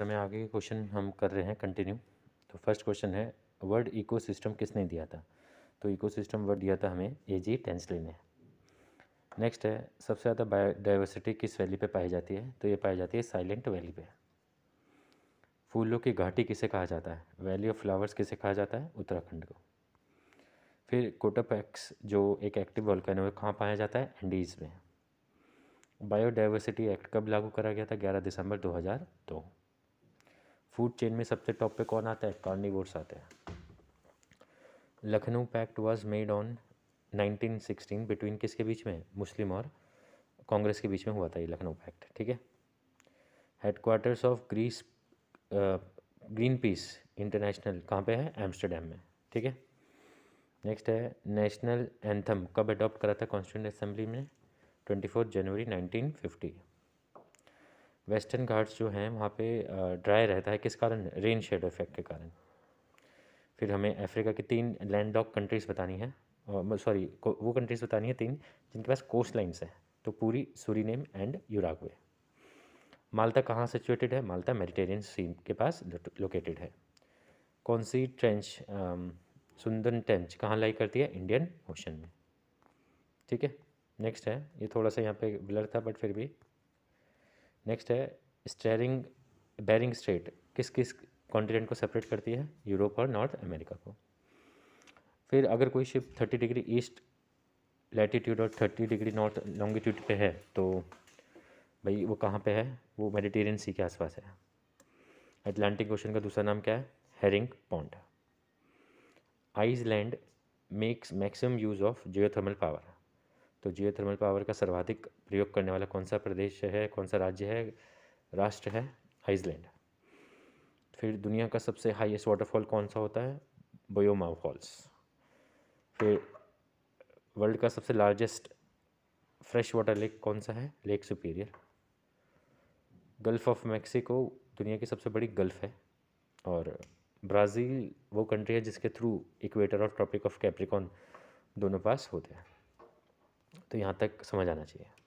हमें तो आगे के क्वेश्चन हम कर रहे हैं कंटिन्यू तो फर्स्ट क्वेश्चन है वर्ड इकोसिस्टम किसने दिया था तो इकोसिस्टम वर्ड दिया था हमें ए जी टेंसली ने नेक्स्ट है सबसे ज़्यादा बायोडाइवर्सिटी किस वैली पे पाई जाती है तो ये पाई जाती है साइलेंट वैली पे फूलों की घाटी किसे कहा जाता है वैली ऑफ फ्लावर्स किसे कहा जाता है उत्तराखंड को फिर कोटापैक्स जो एक एक्टिव वॉल्केनो है कहाँ पाया जाता है एंडीज़ में बायोडाइवर्सिटी एक्ट कब लागू करा गया था ग्यारह दिसंबर दो हज़ार दो फूड चेन में सबसे टॉप पे कौन आता है कार्निवोर्स आते हैं Lucknow pact was made on 1916 between किसके बीच में मुस्लिम और कांग्रेस के बीच में हुआ था ये लखनऊ पैक्ट ठीक है headquarters of Greece Greenpeace international कहाँ पे है एम्स्टरडेम में ठीक है नेक्स्ट है नेशनल एंथम कब अडॉप्ट करा था कॉन्स्टिट्यूंट असेंबली में twenty fourth January nineteen fifty Western Ghats जो हैं वहाँ पे ड्राई रहता है किस कारण रेन शेड इफेक्ट के कारण फिर हमें अफ्रीका की तीन लैंड लॉक कंट्रीज़ बतानी है सॉरी वो कंट्रीज़ बतानी है तीन जिनके पास कोस्ट लाइन्स हैं तो पूरी सूरीनेम एंड यूरागवे माल्टा कहाँ सिचुएटेड है माल्टा मेडिटेरियन सी के पास लोकेटेड है कौन सी ट्रेंच सुंदर ट्रेंच कहाँ लाई करती है इंडियन ओशन में ठीक है नेक्स्ट है ये थोड़ा सा यहाँ पे ब्लर था बट फिर भी नेक्स्ट है स्टेरिंग बैरिंग स्ट्रेट किस किस कॉन्टिनेंट को सेपरेट करती है यूरोप और नॉर्थ अमेरिका को फिर अगर कोई ship thirty degree east latitude और थर्टी डिग्री नॉर्थ लॉन्गिट्यूड पे है तो भाई वो कहाँ पे है वो मेडिटेरियन सी के आसपास है अटलांटिक ओशन का दूसरा नाम क्या है herring pond Iceland makes maximum use of geothermal power है तो जियो थर्मल पावर का सर्वाधिक प्रयोग करने वाला कौन सा प्रदेश है कौन सा राज्य है राष्ट्र है आइसलैंड फिर दुनिया का सबसे हाईएस्ट वाटरफॉल कौन सा होता है बोयोमा फॉल्स फिर वर्ल्ड का सबसे लार्जेस्ट फ्रेश वाटर लेक कौन सा है lake superior gulf of Mexico दुनिया की सबसे बड़ी गल्फ़ है और ब्राज़ील वो कंट्री है जिसके थ्रू इक्वेटर और ट्रॉपिक ऑफ कैप्रिकॉन दोनों पास होते हैं तो यहाँ तक समझ आना चाहिए